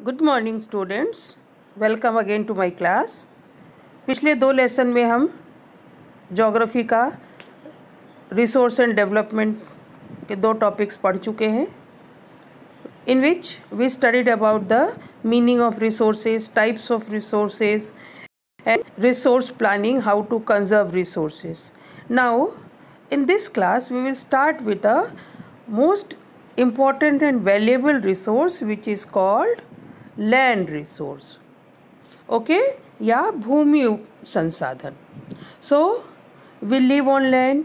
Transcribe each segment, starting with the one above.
Good morning students welcome again to my class पिछले दो lesson में हम जोग्राफ़ी का रिसोर्स एंड डेवलपमेंट के दो टॉपिक्स पढ़ चुके हैं in which we studied about the meaning of resources types of resources and resource planning how to conserve resources now in this class we will start with the most important and valuable resource which is called land resource okay या भूमि संसाधन so we live on land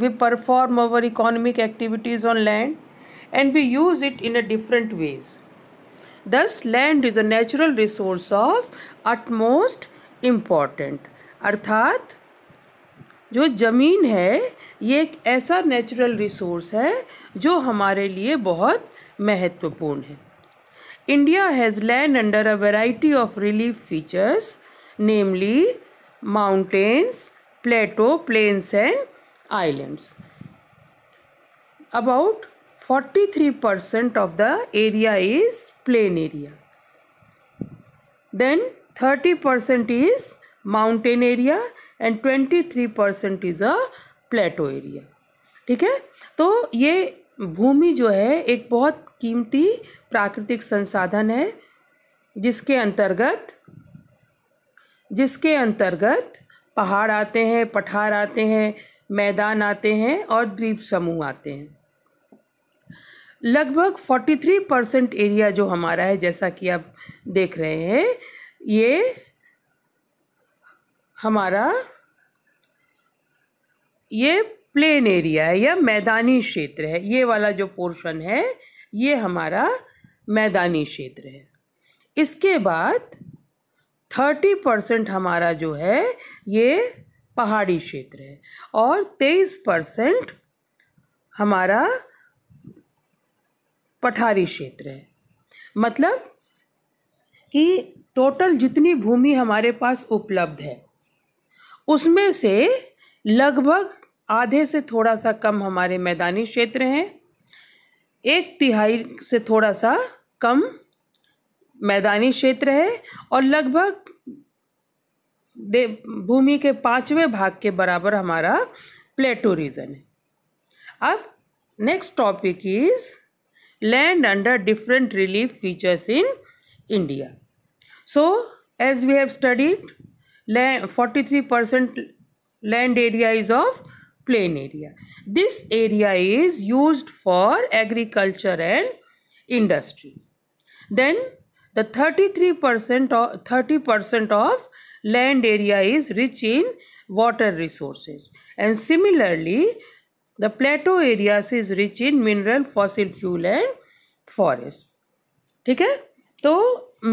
we perform our economic activities on land and we use it in a different ways this land is a natural resource of utmost important अर्थात जो ज़मीन है ये एक ऐसा नेचुरल रिसोर्स है जो हमारे लिए बहुत महत्वपूर्ण है India has land under a variety of relief features, namely mountains, plateau, plains and islands. About 43% of the area is plain area. Then 30% is mountain area and 23% is a plateau area ठीक है तो ये भूमि जो है एक बहुत कीमती प्राकृतिक संसाधन है जिसके अंतर्गत जिसके अंतर्गत पहाड़ आते हैं पठार आते हैं मैदान आते हैं और द्वीप समूह आते हैं लगभग फोर्टी थ्री परसेंट एरिया जो हमारा है जैसा कि आप देख रहे हैं ये हमारा ये प्लेन एरिया है या मैदानी क्षेत्र है ये वाला जो पोर्शन है ये हमारा मैदानी क्षेत्र है इसके बाद थर्टी परसेंट हमारा जो है ये पहाड़ी क्षेत्र है और तेईस परसेंट हमारा पठारी क्षेत्र है मतलब कि टोटल जितनी भूमि हमारे पास उपलब्ध है उसमें से लगभग आधे से थोड़ा सा कम हमारे मैदानी क्षेत्र हैं एक तिहाई से थोड़ा सा कम मैदानी क्षेत्र है और लगभग भूमि के पाँचवें भाग के बराबर हमारा प्लेटो रीजन है अब next topic is land under relief features in India so as we have studied land forty three percent land area is of plain area. This area is used for agriculture and industry. Then the 33% of 30% of land area is rich in water resources and similarly the plateau areas is rich in mineral fossil fuel and forest ठीक है तो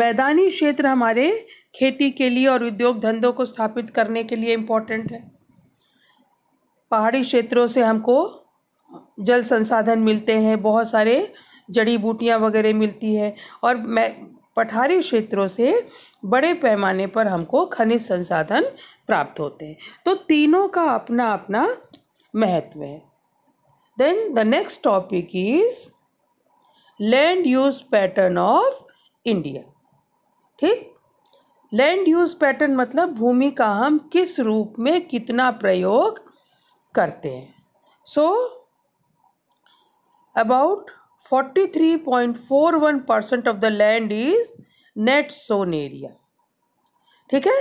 मैदानी क्षेत्र हमारे खेती के लिए और उद्योग धंधों को स्थापित करने के लिए इम्पोर्टेंट है पहाड़ी क्षेत्रों से हमको जल संसाधन मिलते हैं बहुत सारे जड़ी बूटियाँ वगैरह मिलती है और मैं पठारी क्षेत्रों से बड़े पैमाने पर हमको खनिज संसाधन प्राप्त होते हैं तो तीनों का अपना अपना महत्व है then the next topic is land use pattern of India ठीक लैंड यूज पैटर्न मतलब भूमि का हम किस रूप में कितना प्रयोग करते हैं so about forty three point four one percent of the land is net sown area ठीक है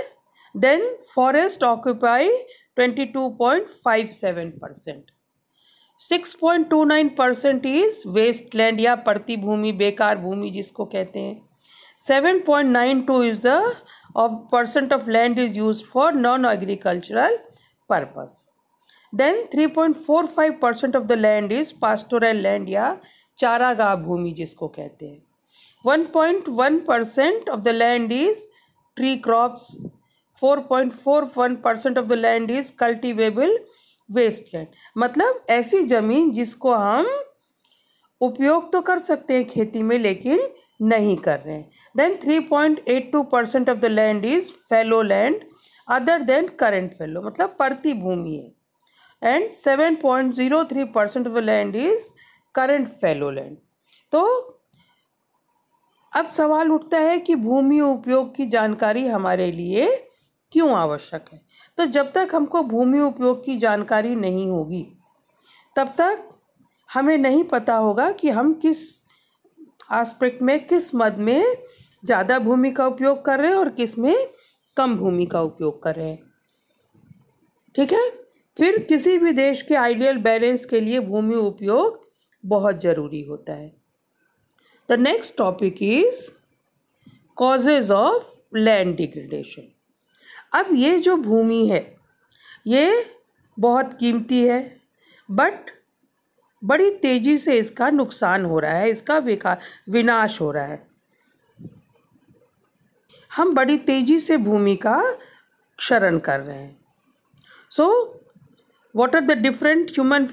then forest occupy twenty two point five seven percent six point two nine percent is waste land या पड़ती भूमि बेकार भूमि जिसको कहते हैं seven two is the of percent of land is use for non agricultural purpose then 3.45 percent of the land is pastoral land या चारागाह भूमि जिसको कहते हैं 1.1 percent of the land is tree crops 4.41 percent of the land is cultivable wasteland मतलब ऐसी ज़मीन जिसको हम उपयोग तो कर सकते हैं खेती में लेकिन नहीं कर रहे हैं then three point eight two percent of the land is fallow land other than current fallow मतलब परती भूमि है and 7.03 percent of land is current fallow land तो अब सवाल उठता है कि भूमि उपयोग की जानकारी हमारे लिए क्यों आवश्यक है तो जब तक हमको भूमि उपयोग की जानकारी नहीं होगी तब तक हमें नहीं पता होगा कि हम किस आस्पेक्ट में किस मद में ज़्यादा भूमि का उपयोग कर रहे हैं और किस में कम भूमि का उपयोग कर रहे हैं ठीक है फिर किसी भी देश के आइडियल बैलेंस के लिए भूमि उपयोग बहुत ज़रूरी होता है the next topic is causes of land degradation अब ये जो भूमि है ये बहुत कीमती है बट बड़ी तेज़ी से इसका नुकसान हो रहा है इसका विकास विनाश हो रहा है हम बड़ी तेज़ी से भूमि का क्षरण कर रहे हैं सो what are the different human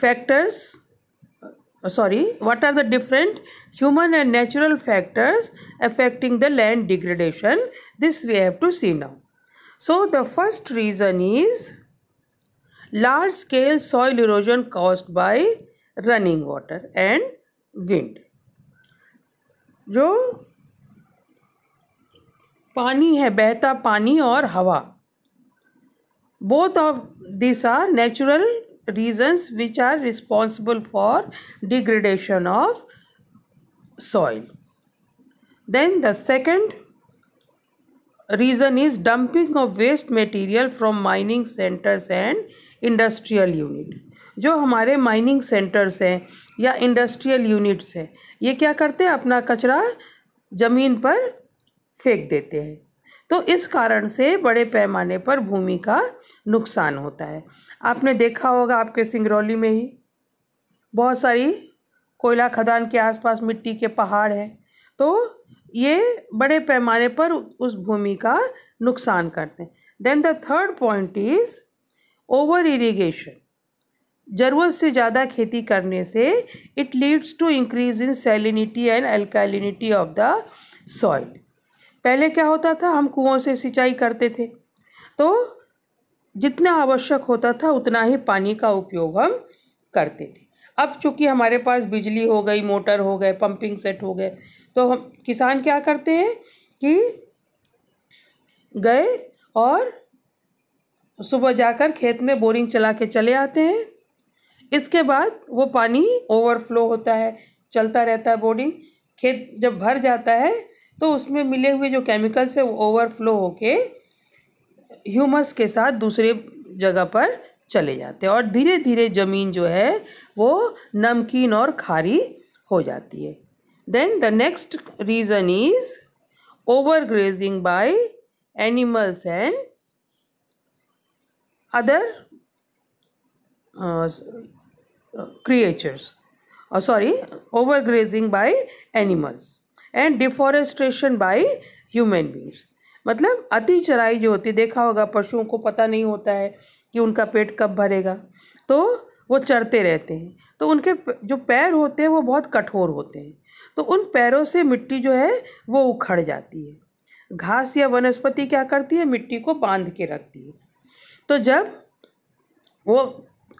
factors uh, sorry what are the different human and natural factors affecting the land degradation this we have to see now so the first reason is large scale soil erosion caused by running water and wind जो पानी है बहता पानी और हवा both of these are natural reasons which are responsible for degradation of soil then the second reason is dumping of waste material from mining centers and industrial unit जो हमारे mining centres हैं या इंडस्ट्रियल यूनिट्स हैं ये क्या करते हैं अपना कचरा ज़मीन पर फेंक देते हैं तो इस कारण से बड़े पैमाने पर भूमि का नुकसान होता है आपने देखा होगा आपके सिंगरौली में ही बहुत सारी कोयला खदान के आसपास मिट्टी के पहाड़ हैं तो ये बड़े पैमाने पर उस भूमि का नुकसान करते हैं then the third point is over irrigation ज़रूरत से ज़्यादा खेती करने से it leads to increase in salinity and alkalinity of the soil पहले क्या होता था हम कुओं से सिंचाई करते थे तो जितना आवश्यक होता था उतना ही पानी का उपयोग हम करते थे अब चूंकि हमारे पास बिजली हो गई मोटर हो गए पंपिंग सेट हो गए तो हम किसान क्या करते हैं कि गए और सुबह जाकर खेत में बोरिंग चला के चले आते हैं इसके बाद वो पानी ओवरफ्लो होता है चलता रहता है बोरिंग खेत जब भर जाता है तो उसमें मिले हुए जो केमिकल्स है वो ओवरफ्लो होके ह्यूमस के साथ दूसरे जगह पर चले जाते हैं और धीरे धीरे ज़मीन जो है वो नमकीन और खारी हो जाती है then the next reason is over grazing by animals and other creatures sorry over grazing by animals and deforestation by human beings मतलब अति चराई जो होती है देखा होगा पशुओं को पता नहीं होता है कि उनका पेट कब भरेगा तो वो चरते रहते हैं तो उनके जो पैर होते हैं वो बहुत कठोर होते हैं तो उन पैरों से मिट्टी जो है वो उखड़ जाती है घास या वनस्पति क्या करती है मिट्टी को बांध के रखती है तो जब वो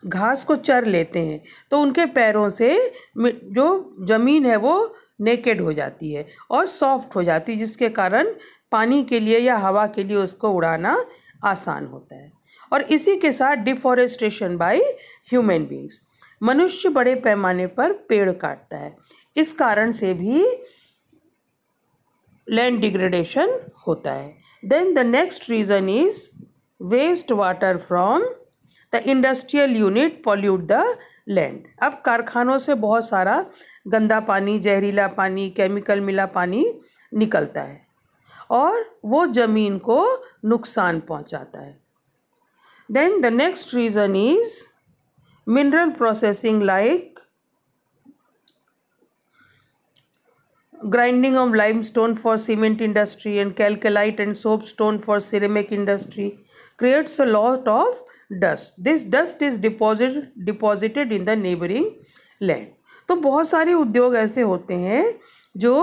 घास को चर लेते हैं तो उनके पैरों से जो ज़मीन है वो नेकेड हो जाती है और सॉफ्ट हो जाती है जिसके कारण पानी के लिए या हवा के लिए उसको उड़ाना आसान होता है और इसी के साथ डिफॉरेस्टेशन बाई ह्यूमन बींग्स मनुष्य बड़े पैमाने पर पेड़ काटता है इस कारण से भी लैंड डिग्रेडेशन होता है then the next reason is waste water from the industrial unit pollute the land अब कारखानों से बहुत सारा गंदा पानी जहरीला पानी केमिकल मिला पानी निकलता है और वो ज़मीन को नुकसान पहुंचाता है then the next reason is mineral processing like grinding of lime stone for cement industry and calcite and soap stone for ceramic industry creates a lot of dust this dust is deposit deposited in the neighbouring land तो बहुत सारे उद्योग ऐसे होते हैं जो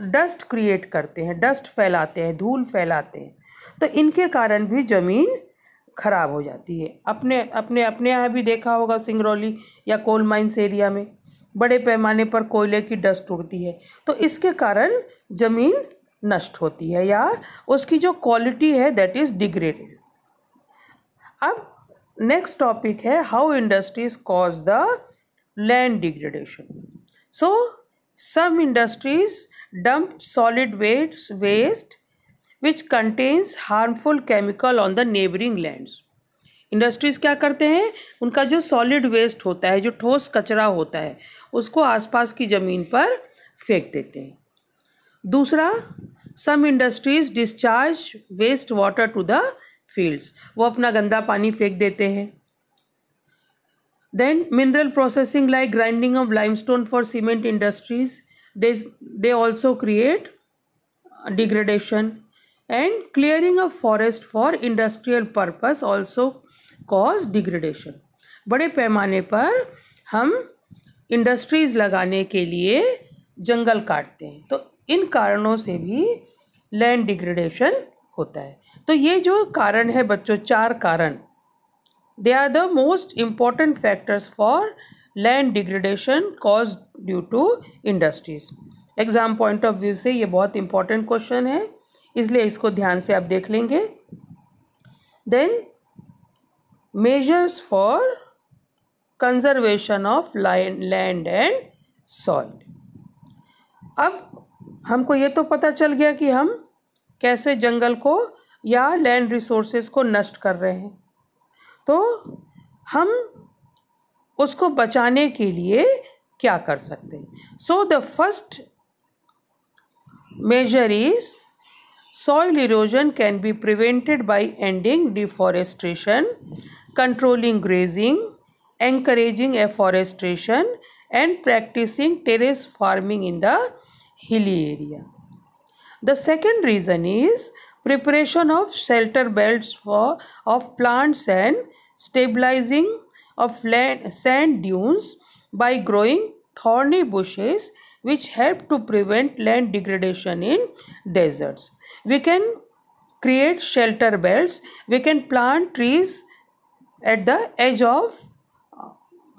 dust create करते हैं डस्ट फैलाते हैं धूल फैलाते हैं तो इनके कारण भी ज़मीन खराब हो जाती है अपने अपने अपने यहाँ भी देखा होगा सिंगरौली या कोल माइंस एरिया में बड़े पैमाने पर कोयले की डस्ट उड़ती है तो इसके कारण ज़मीन नष्ट होती है या उसकी जो क्वालिटी है दैट इज़ डिग्रेडेड अब नेक्स्ट टॉपिक है how industries cause the land degradation so some industries dump solid wet waste which contains harmful chemical on the neighbouring lands industries क्या करते हैं उनका जो सॉलिड वेस्ट होता है जो ठोस कचरा होता है उसको आसपास की ज़मीन पर फेंक देते हैं दूसरा some industries discharge waste water to the fields वो अपना गंदा पानी फेंक देते हैं then mineral processing like grinding of lime stone for cement industries they also create degradation and clearing of forest for industrial purpose also cause degradation बड़े पैमाने पर हम इंडस्ट्रीज लगाने के लिए जंगल काटते हैं तो इन कारणों से भी लैंड डिग्रेडेशन होता है तो ये जो कारण है बच्चों चार कारण they are the most important factors for land degradation cause due to industries exam point of view से ये बहुत इंपॉर्टेंट क्वेश्चन है इसलिए इसको ध्यान से आप देख लेंगे then measures for conservation of land and soil अब हमको ये तो पता चल गया कि हम कैसे जंगल को या लैंड रिसोर्सेज को नष्ट कर रहे हैं तो हम उसको बचाने के लिए क्या कर सकते हैं so the first measure is soil erosion can be prevented by ending deforestation controlling grazing encouraging afforestation and practicing terrace farming in the hilly area the second reason is preparation of shelter belts for of plants and stabilizing of land, sand dunes by growing thorny bushes which help to prevent land degradation in deserts. We can create shelter belts. We can plant trees at the edge of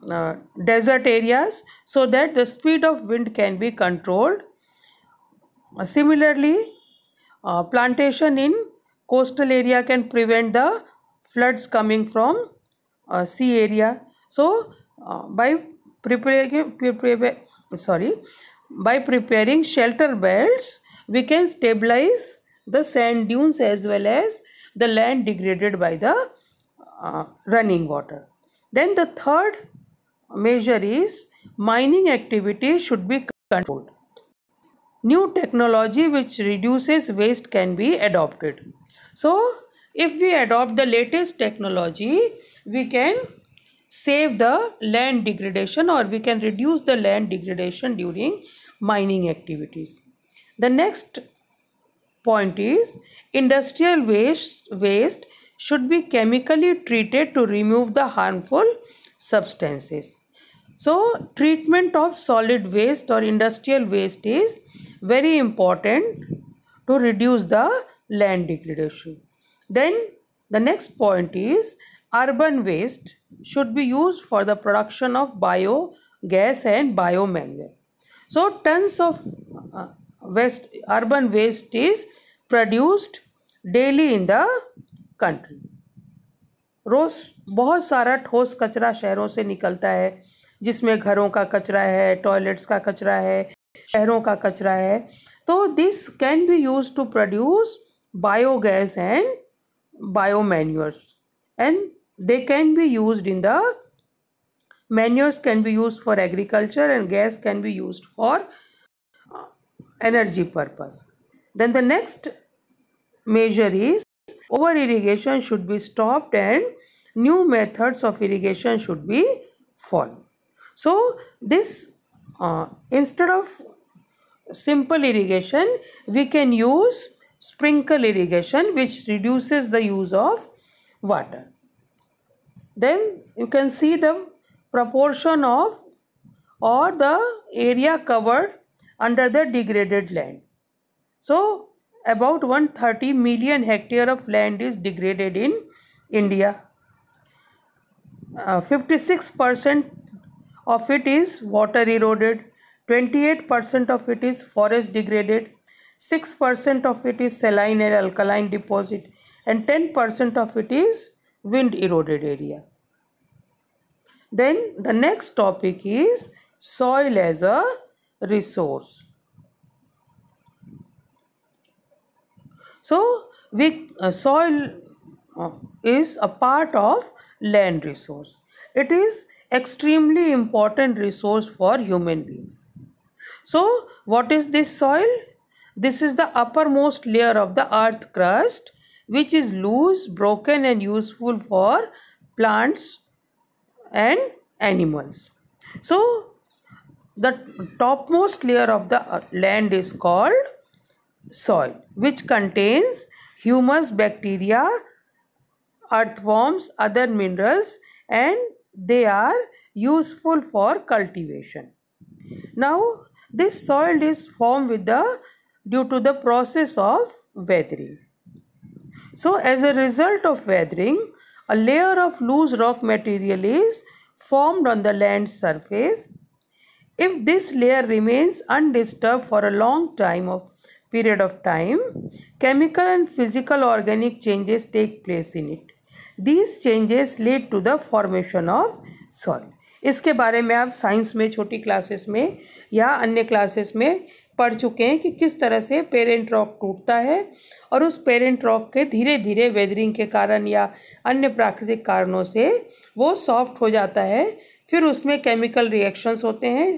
uh, desert areas so that the speed of wind can be controlled. Uh, similarly, uh, plantation in coastal area can prevent the floods coming from uh, sea area. So, uh, by preparing, prepare, sorry, by preparing shelter belts, we can stabilize the sand dunes as well as the land degraded by the uh, running water. Then the third measure is mining activities should be controlled new technology which reduces waste can be adopted. So, if we adopt the latest technology, we can save the land degradation or we can reduce the land degradation during mining activities. The next point is industrial waste, waste should be chemically treated to remove the harmful substances. So treatment of solid waste or industrial waste is very important to reduce the land degradation. Then the next point is urban waste should be used for the production of bio gas and bio manure So tons of uh, waste, urban waste is produced daily in the country. रोज बहुत सारा ठोस कचरा शहरों से निकलता है जिसमें घरों का कचरा है टॉयलेट्स का कचरा है शहरों का कचरा है तो this can be use to produce biogas and bio manures and they can be use in the manures can be use for agriculture and gas can be use for energy purpose then the next measure is over irrigation should be stopped and new methods of irrigation should be follow so this uh, instead of simple irrigation we can use sprinkle irrigation which reduces the use of water then you can see the proportion of or the area covered under the degraded land so about 130 million hectare of land is degraded in india 56% uh, of it is water eroded, 28% of it is forest degraded, 6% of it is saline and alkaline deposit and 10% of it is wind eroded area. Then the next topic is soil as a resource. So we, uh, soil uh, is a part of land resource. It is extremely important resource for human beings. So, what is this soil? This is the uppermost layer of the earth crust which is loose, broken and useful for plants and animals. So, the topmost layer of the uh, land is called soil which contains humus, bacteria, earthworms, other minerals and they are useful for cultivation. Now, this soil is formed with the due to the process of weathering. So, as a result of weathering, a layer of loose rock material is formed on the land surface. If this layer remains undisturbed for a long time of period of time, chemical and physical organic changes take place in it. These changes lead to the formation of soil इसके बारे में आप science में छोटी classes में या अन्य classes में पढ़ चुके हैं कि किस तरह से पेरेंट रॉक टूटता है और उस पेरेंट रॉक के धीरे धीरे वेदरिंग के कारण या अन्य प्राकृतिक कारणों से वो सॉफ्ट हो जाता है फिर उसमें केमिकल रिएक्शंस होते हैं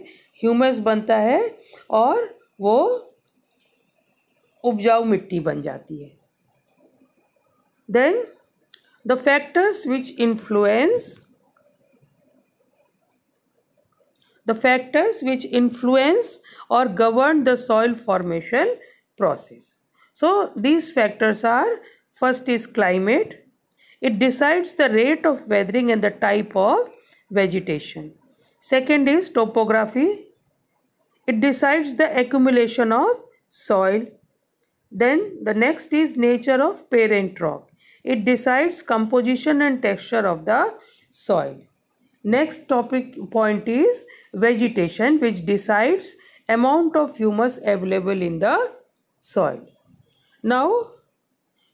ह्यूमस बनता है और वो उपजाऊ मिट्टी बन जाती है then The factors which influence the factors which influence or govern the soil formation process. So these factors are first is climate. It decides the rate of weathering and the type of vegetation. Second is topography. It decides the accumulation of soil. Then the next is nature of parent rock. It decides composition and texture of the soil. Next topic point is vegetation which decides amount of humus available in the soil. Now,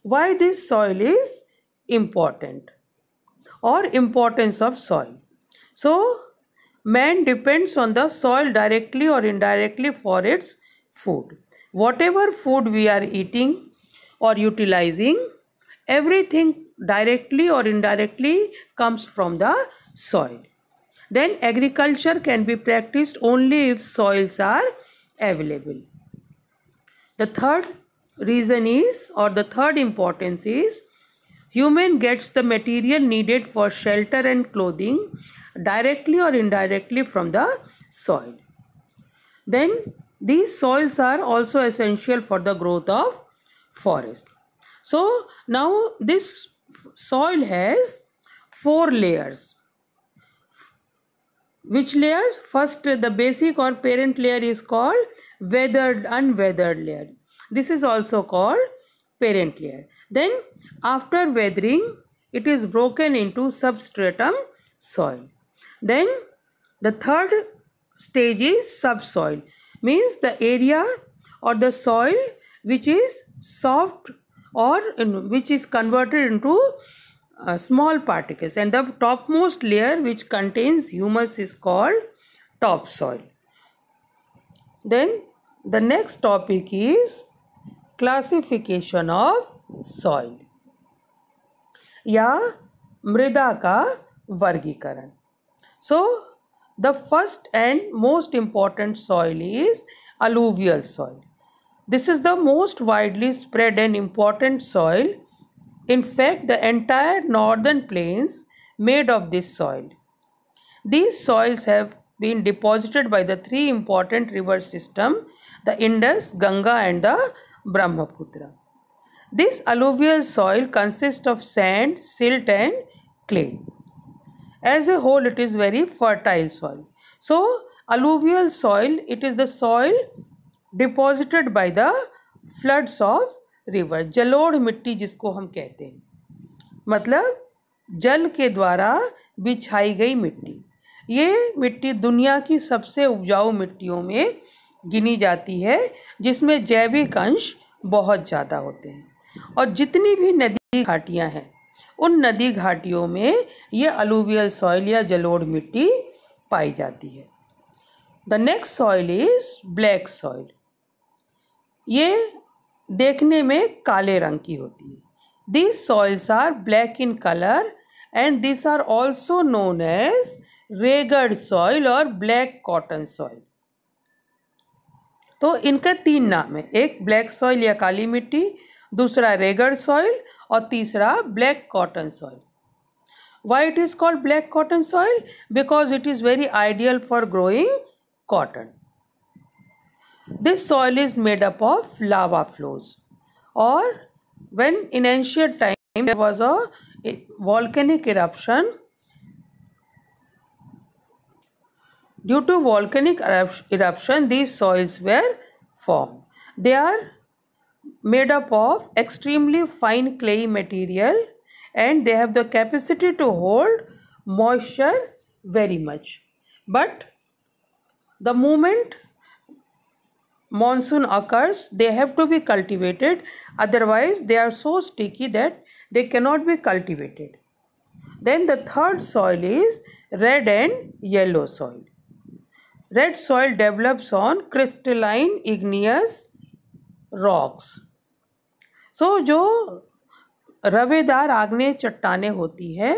why this soil is important or importance of soil. So, man depends on the soil directly or indirectly for its food. Whatever food we are eating or utilizing, everything directly or indirectly comes from the soil. Then agriculture can be practiced only if soils are available. The third reason is or the third importance is human gets the material needed for shelter and clothing directly or indirectly from the soil. Then these soils are also essential for the growth of forest so now this soil has four layers which layers first the basic or parent layer is called weathered unweathered layer this is also called parent layer then after weathering it is broken into substratum soil then the third stage is subsoil means the area or the soil which is soft or in, which is converted into uh, small particles and the topmost layer which contains humus is called topsoil. Then the next topic is classification of soil या मृदा का वर्गीकरण so the first and most important soil is alluvial soil this is the most widely spread and important soil. In fact, the entire northern plains made of this soil. These soils have been deposited by the three important river system, the Indus, Ganga and the Brahmaputra. This alluvial soil consists of sand, silt and clay. As a whole, it is very fertile soil. So, alluvial soil, it is the soil deposited by the floods of river जलोढ़ मिट्टी जिसको हम कहते हैं मतलब जल के द्वारा बिछाई गई मिट्टी ये मिट्टी दुनिया की सबसे उपजाऊ मिट्टियों में गिनी जाती है जिसमें जैविक अंश बहुत ज़्यादा होते हैं और जितनी भी नदी घाटियाँ हैं उन नदी घाटियों में ये अलूवियल सॉइल या जलोढ़ मिट्टी पाई जाती है the next soil is black soil ये देखने में काले रंग की होती है this soils are black in colour and this are also known as regur soil और ब्लैक कॉटन सॉइल तो इनका तीन नाम है एक ब्लैक सॉइल या काली मिट्टी दूसरा रेगर सॉइल और तीसरा black cotton soil why it is called black cotton soil because it is very ideal for growing cotton This soil is made up of lava flows or when in ancient time there was a, volcanic eruption due to volcanic eruption these soils were formed. They are made up of extremely fine clay material and they have the capacity to hold moisture very much. But the moment monsoon occurs they have to be cultivated otherwise they are so sticky that they cannot be cultivated then the third soil is red and yellow soil red soil develops on crystalline igneous rocks so jo रवेदार आग्नेय चट्टाने होती है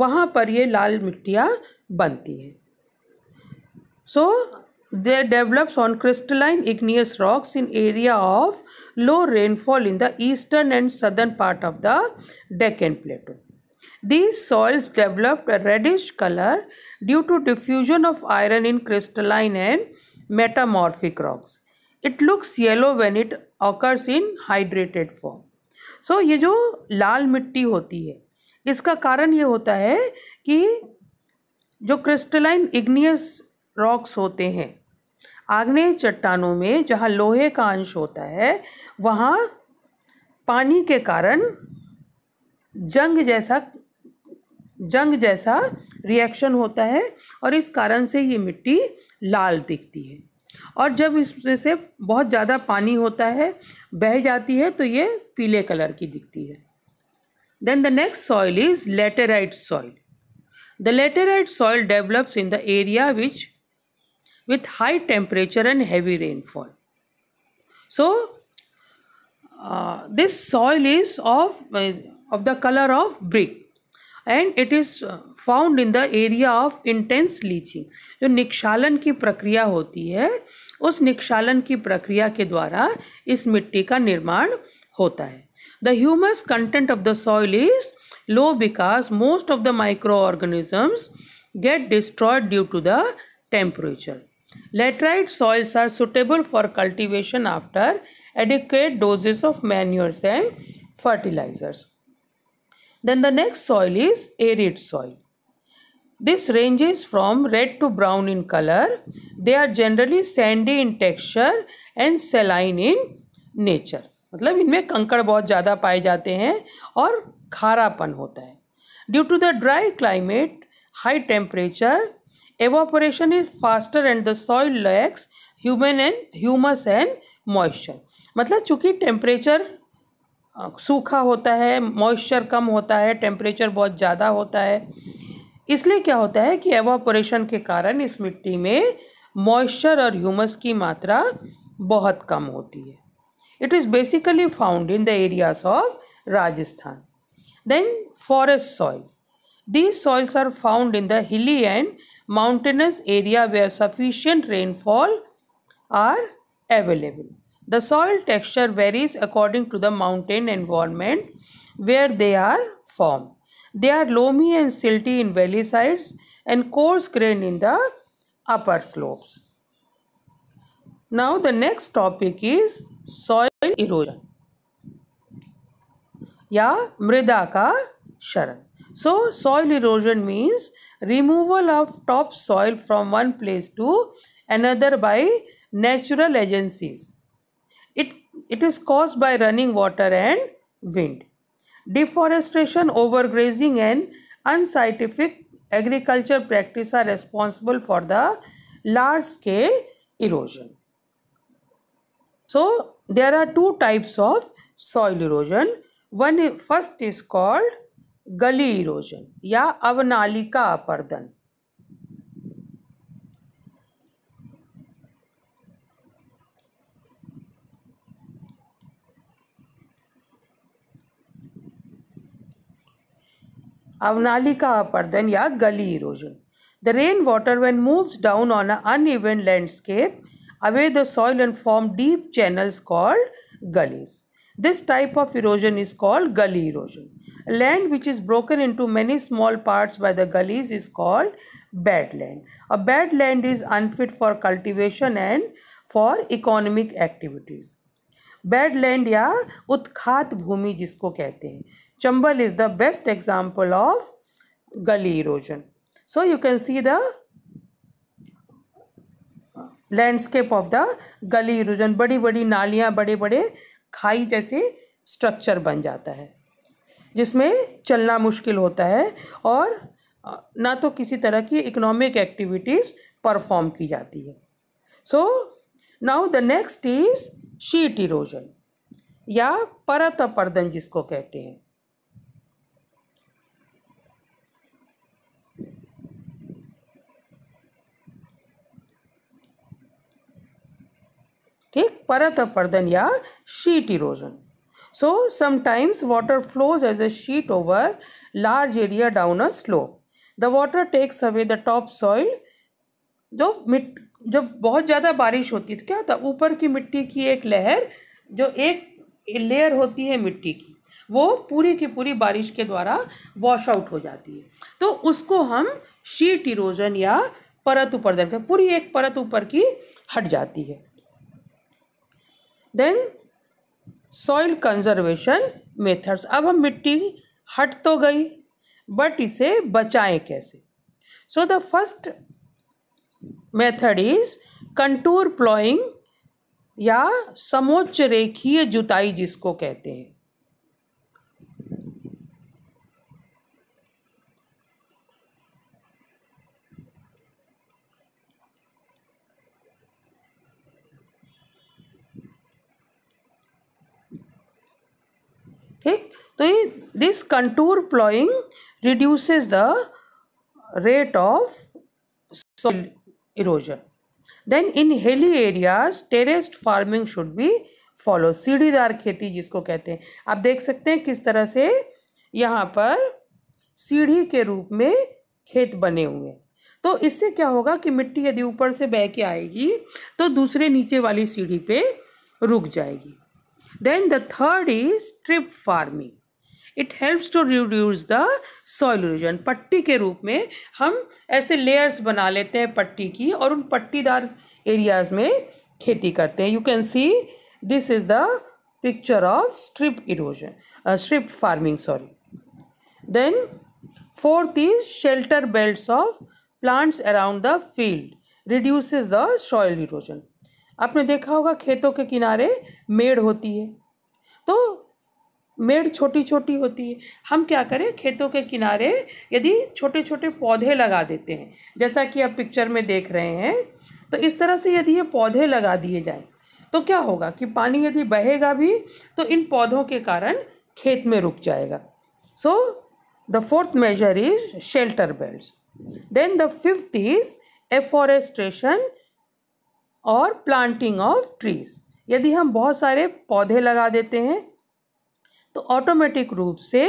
वहाँ पर ये लाल मिट्टियाँ बनती हैं सो so, They develops on crystalline igneous rocks in area of low rainfall in the eastern and southern part of the Deccan Plateau. These soils developed a reddish color due to diffusion of iron in crystalline and metamorphic rocks. It looks yellow when it occurs in hydrated form. So so, ये जो लाल मिट्टी होती है इसका कारण ये होता है कि जो क्रिस्टलाइन इग्नियस रॉक्स होते हैं आग्नेय चट्टानों में जहाँ लोहे का अंश होता है वहाँ पानी के कारण जंग जैसा जंग जैसा रिएक्शन होता है और इस कारण से ये मिट्टी लाल दिखती है और जब इसमें से बहुत ज़्यादा पानी होता है बह जाती है तो ये पीले कलर की दिखती है then the next soil is laterite soil the laterite soil develops in the area which with high temperature and heavy rainfall. So, uh, this soil is of, uh, of the color of brick and it is found in the area of intense leaching jo nikshalan ki prakriya hoti hai us nikshalan ki prakriya ke dwara is mitti ka nirman hota hai the humus content of the soil is low because most of the microorganisms get destroyed due to the temperature. Laterite soils are suitable for cultivation after adequate doses of manures and fertilizers. Then the next soil is arid soil. This ranges from red to brown in color. They are generally sandy in texture and saline in nature. मतलब इनमें कंकड़ बहुत ज़्यादा पाए जाते हैं और खारापन होता है due to the dry climate high temperature evaporation is faster and the soil lacks human and humus and moisture मतलब चूंकि टेम्परेचर सूखा होता है मॉइस्चर कम होता है टेम्परेचर बहुत ज़्यादा होता है इसलिए क्या होता है कि एवोपोरेशन के कारण इस मिट्टी में मॉइस्चर और ह्यूमस की मात्रा बहुत कम होती है it is basically found in the areas of Rajasthan then forest soil these soils are found in the hilly and mountainous area where sufficient rainfall are available. The soil texture varies according to the mountain environment where they are formed. They are loamy and silty in valley sides and coarse grained in the upper slopes. Now the next topic is soil erosion. Ya, मृदा का शरण So soil erosion means removal of topsoil from one place to another by natural agencies. It, it is caused by running water and wind. Deforestation, overgrazing and unscientific agriculture practice are responsible for the large scale erosion. So, there are two types of soil erosion. One first is called gully erosion या अवनालिका अपर्दन अवनालिका अपर्दन या gully erosion the rain water when moves down on a uneven landscape away the soil and form deep channels called gullies this type of erosion is called gully erosion land which is broken into many small parts by the gullies is called bad land a bad land is unfit for cultivation and for economic activities bad land या उत्खात भूमि जिसको कहते हैं Chambal is the best example of gully erosion so you can see the landscape of the gully erosion बड़ी बड़ी नालियाँ बड़े बड़े खाई जैसे स्ट्रक्चर बन जाता है जिसमें चलना मुश्किल होता है और ना तो किसी तरह की इकोनॉमिक एक्टिविटीज़ परफॉर्म की जाती है so now the next is sheet erosion या परत अपर्दन जिसको कहते हैं ठीक परत अपर्दन या sheet erosion so sometimes water flows as as sheet over large area down a slow the The takes away the top soil जो मिट जब बहुत ज़्यादा बारिश होती है तो क्या होता है ऊपर की मिट्टी की एक लहर जो एक लेयर होती है मिट्टी की वो पूरी की पूरी बारिश के द्वारा वॉश आउट हो जाती है तो उसको हम शीट इरोजन या परत ऊपर दर पूरी एक परत ऊपर की हट जाती है देन सॉइल कंजर्वेशन मेथड्स अब हम मिट्टी हट तो गई बट इसे बचाएं कैसे so the first method is contour ploughing या समोच्च रेखीय जुताई जिसको कहते हैं तो ये this contour ploughing reduces the rate of soil erosion then in hilly areas terraced farming should be follow सीढ़ीदार खेती जिसको कहते हैं आप देख सकते हैं किस तरह से यहाँ पर सीढ़ी के रूप में खेत बने हुए हैं तो इससे क्या होगा कि मिट्टी यदि ऊपर से बह के आएगी तो दूसरे नीचे वाली सीढ़ी पे रुक जाएगी then the third is trip farming it helps to reduce the soil erosion पट्टी के रूप में हम ऐसे लेयर्स बना लेते हैं पट्टी की और उन पट्टीदार एरियाज में खेती करते हैं you can see this is the picture of strip erosion strip farming sorry then fourth is shelter belt of plants around the field reduce the soil erosion आपने देखा होगा खेतों के किनारे मेड़ होती है तो मेड़ छोटी छोटी होती है हम क्या करें खेतों के किनारे यदि छोटे छोटे पौधे लगा देते हैं जैसा कि आप पिक्चर में देख रहे हैं तो इस तरह से यदि ये पौधे लगा दिए जाएं तो क्या होगा कि पानी यदि बहेगा भी तो इन पौधों के कारण खेत में रुक जाएगा so the fourth measure is shelter belt then the fifth is afforestation और प्लांटिंग ऑफ ट्रीज यदि हम बहुत सारे पौधे लगा देते हैं तो ऑटोमेटिक रूप से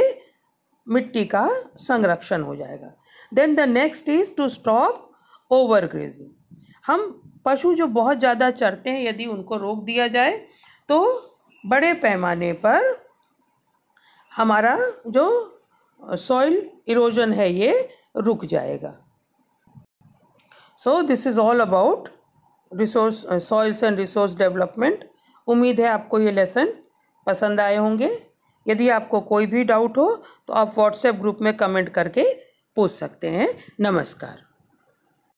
मिट्टी का संरक्षण हो जाएगा then the next is to stop over grazing हम पशु जो बहुत ज़्यादा चरते हैं यदि उनको रोक दिया जाए तो बड़े पैमाने पर हमारा जो सॉइल इरोजन है ये रुक जाएगा so this is all about resource soils and resource development उम्मीद है आपको ये लेसन पसंद आए होंगे यदि आपको कोई भी डाउट हो तो आप व्हाट्सएप ग्रुप में कमेंट करके पूछ सकते हैं नमस्कार